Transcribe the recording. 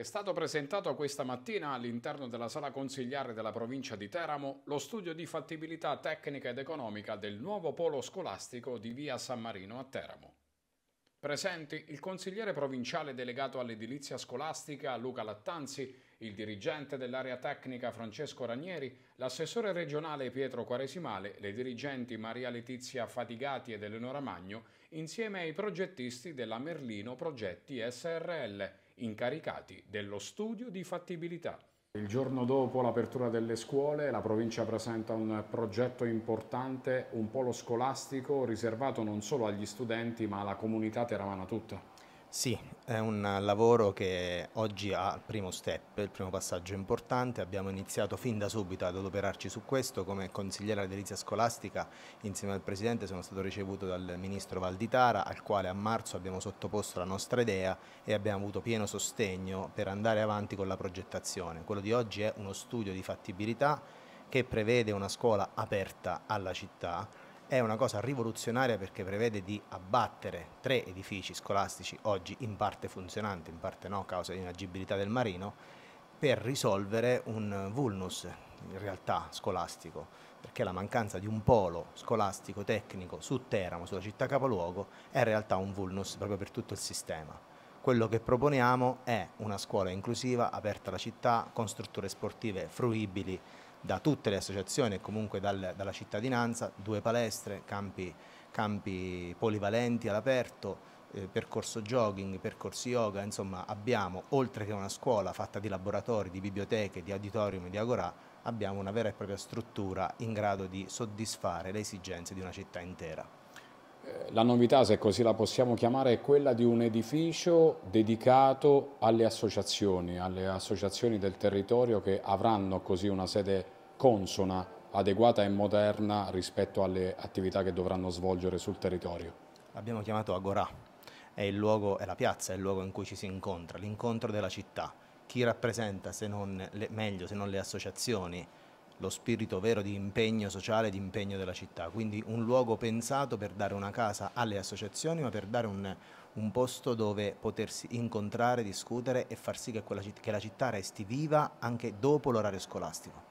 È stato presentato questa mattina all'interno della sala consigliare della provincia di Teramo lo studio di fattibilità tecnica ed economica del nuovo polo scolastico di via San Marino a Teramo. Presenti il consigliere provinciale delegato all'edilizia scolastica Luca Lattanzi, il dirigente dell'area tecnica Francesco Ranieri, l'assessore regionale Pietro Quaresimale, le dirigenti Maria Letizia Fatigati ed Eleonora Magno, insieme ai progettisti della Merlino Progetti SRL incaricati dello studio di fattibilità. Il giorno dopo l'apertura delle scuole la provincia presenta un progetto importante, un polo scolastico riservato non solo agli studenti ma alla comunità teramana tutta. Sì, è un lavoro che oggi ha il primo step, il primo passaggio importante. Abbiamo iniziato fin da subito ad adoperarci su questo. Come consigliere all'edilizia scolastica, insieme al Presidente, sono stato ricevuto dal Ministro Valditara, al quale a marzo abbiamo sottoposto la nostra idea e abbiamo avuto pieno sostegno per andare avanti con la progettazione. Quello di oggi è uno studio di fattibilità che prevede una scuola aperta alla città è una cosa rivoluzionaria perché prevede di abbattere tre edifici scolastici oggi in parte funzionanti, in parte no, a causa di inagibilità del marino, per risolvere un vulnus in realtà scolastico, perché la mancanza di un polo scolastico tecnico su Teramo, sulla città capoluogo, è in realtà un vulnus proprio per tutto il sistema. Quello che proponiamo è una scuola inclusiva, aperta alla città, con strutture sportive fruibili da tutte le associazioni e comunque dal, dalla cittadinanza, due palestre, campi, campi polivalenti all'aperto, eh, percorso jogging, percorso yoga, insomma abbiamo, oltre che una scuola fatta di laboratori, di biblioteche, di auditorium e di agorà, abbiamo una vera e propria struttura in grado di soddisfare le esigenze di una città intera. Eh, la novità, se così la possiamo chiamare, è quella di un edificio dedicato alle associazioni, alle associazioni del territorio che avranno così una sede consona, adeguata e moderna rispetto alle attività che dovranno svolgere sul territorio. L'abbiamo chiamato Agorà, è, il luogo, è la piazza, è il luogo in cui ci si incontra, l'incontro della città. Chi rappresenta, se non le, meglio, se non le associazioni, lo spirito vero di impegno sociale, di impegno della città, quindi un luogo pensato per dare una casa alle associazioni ma per dare un, un posto dove potersi incontrare, discutere e far sì che, citt che la città resti viva anche dopo l'orario scolastico.